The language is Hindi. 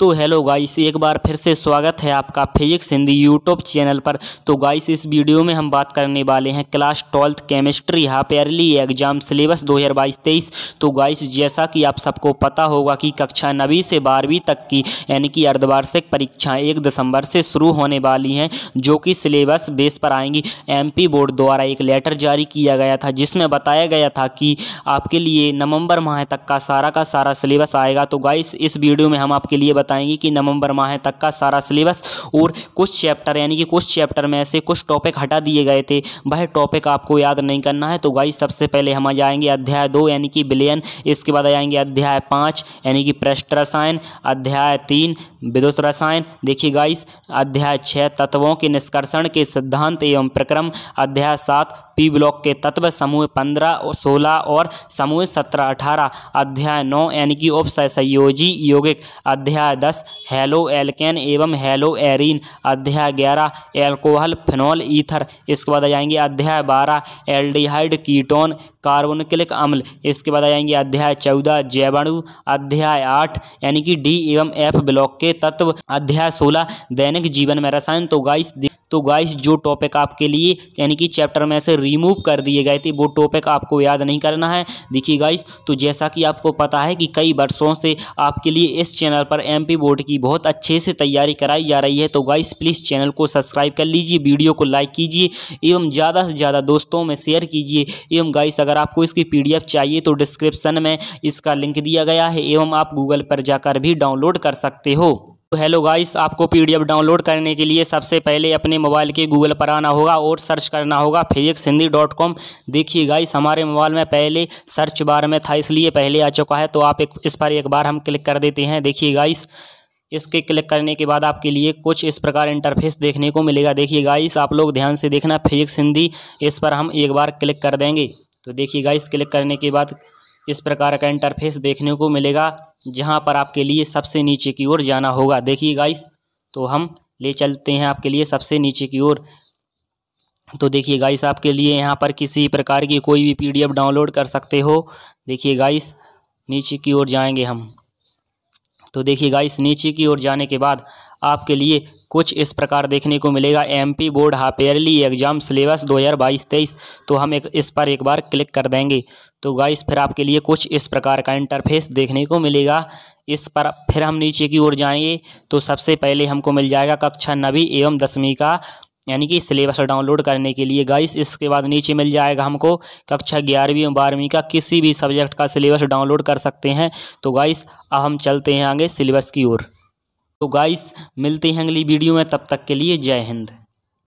तो हेलो गाइस एक बार फिर से स्वागत है आपका फिजिक्स हिंदी यूट्यूब चैनल पर तो गाइस इस वीडियो में हम बात करने वाले हैं class twelfth chemistry half yearly exam syllabus 2022-23 तो गाइस जैसा कि आप सबको पता होगा कि कक्षा नवी से बारहवीं तक की यानी कि अर्धवार्षिक परीक्षाएँ एक दिसंबर से शुरू होने वाली हैं जो कि सिलेबस बेस पर आएंगी एम बोर्ड द्वारा एक लेटर जारी किया गया था जिसमें बताया गया था कि आपके लिए नवम्बर माह तक का सारा का सारा सिलेबस आएगा तो गाइस इस वीडियो में हम आपके लिए बताएंगे कि नवंबर माह तक का सारा सिलेबस और कुछ चैप्टर यानी कि कुछ चैप्टर में ऐसे कुछ टॉपिक हटा दिए गए थे वह टॉपिक आपको याद नहीं करना है तो गाइस सबसे पहले हम आ जाएंगे अध्याय दो यानी कि बिलियन इसके बाद आ जाएंगे अध्याय पाँच यानी कि पृष्ठ रसायन अध्याय तीन विद्युत रसायन देखिए गाइस अध्याय छः तत्वों के निष्कर्षण के सिद्धांत एवं प्रक्रम अध्याय सात पी ब्लॉक के तत्व समूह पंद्रह और सोलह और समूह सत्रह अठारह अध्याय नौ यानी कि उप संयोजी यौगिक अध्याय दस हेलो एल्केन एवं हेलो एरिन अध्याय ग्यारह एल्कोहल फिनॉल ईथर इसके बाद आ जाएंगे अध्याय बारह एल्डिहाइड कीटोन कार्बोनिक्लिक अम्ल इसके बाद आ जाएंगे अध्याय चौदह जैवाणु अध्याय आठ यानी कि डी एवं एफ ब्लॉक के तत्व अध्याय सोलह दैनिक जीवन में रसायन तो गाइस तो गाइस जो टॉपिक आपके लिए यानी कि चैप्टर में से रिमूव कर दिए गए थे वो टॉपिक आपको याद नहीं करना है देखिए गाइस तो जैसा कि आपको पता है कि कई वर्षों से आपके लिए इस चैनल पर एम बोर्ड की बहुत अच्छे से तैयारी कराई जा रही है तो गाइस प्लीज़ चैनल को सब्सक्राइब कर लीजिए वीडियो को लाइक कीजिए एवं ज़्यादा से ज़्यादा दोस्तों में शेयर कीजिए एवं गाइस अगर आपको इसकी पी चाहिए तो डिस्क्रिप्सन में इसका लिंक दिया गया है एवं आप गूगल पर जाकर भी डाउनलोड कर सकते हो हेलो तो गाइस आपको पीडीएफ डाउनलोड करने के लिए सबसे पहले अपने मोबाइल के गूगल पर आना होगा और सर्च करना होगा फिजिक्स हिंदी डॉट कॉम देखिए गाइस हमारे मोबाइल में पहले सर्च बार में था इसलिए पहले आ चुका है तो आप एक इस पर एक बार हम क्लिक कर देते हैं देखिए गाइस इसके क्लिक करने के बाद आपके लिए कुछ इस प्रकार इंटरफेस देखने को मिलेगा देखिए गाइस आप लोग ध्यान से देखना फिजिक्स हिंदी इस पर हम एक बार क्लिक कर देंगे तो देखिए गाइस क्लिक करने के बाद इस प्रकार का इंटरफेस देखने को मिलेगा जहाँ पर आपके लिए सबसे नीचे की ओर जाना होगा देखिए गाइस तो हम ले चलते हैं आपके लिए सबसे नीचे की ओर तो देखिए गाइस आपके लिए यहाँ पर किसी प्रकार की कोई भी पीडीएफ डाउनलोड कर सकते हो देखिए गाइस नीचे की ओर जाएंगे हम तो देखिए गाइस नीचे की ओर जाने के बाद आपके लिए कुछ इस प्रकार देखने को मिलेगा MP board half yearly exam syllabus 2022-23 तो हम एक इस पर एक बार क्लिक कर देंगे तो गाइस फिर आपके लिए कुछ इस प्रकार का इंटरफेस देखने को मिलेगा इस पर फिर हम नीचे की ओर जाएंगे तो सबसे पहले हमको मिल जाएगा कक्षा नवी एवं दसवीं का यानी कि सिलेबस डाउनलोड करने के लिए गाइस इसके बाद नीचे मिल जाएगा हमको कक्षा ग्यारहवीं एवं बारहवीं का किसी भी सब्जेक्ट का सिलेबस डाउनलोड कर सकते हैं तो गाइस अब हम चलते हैं आगे सिलेबस की ओर तो गाइस मिलते हैं अगली वीडियो में तब तक के लिए जय हिंद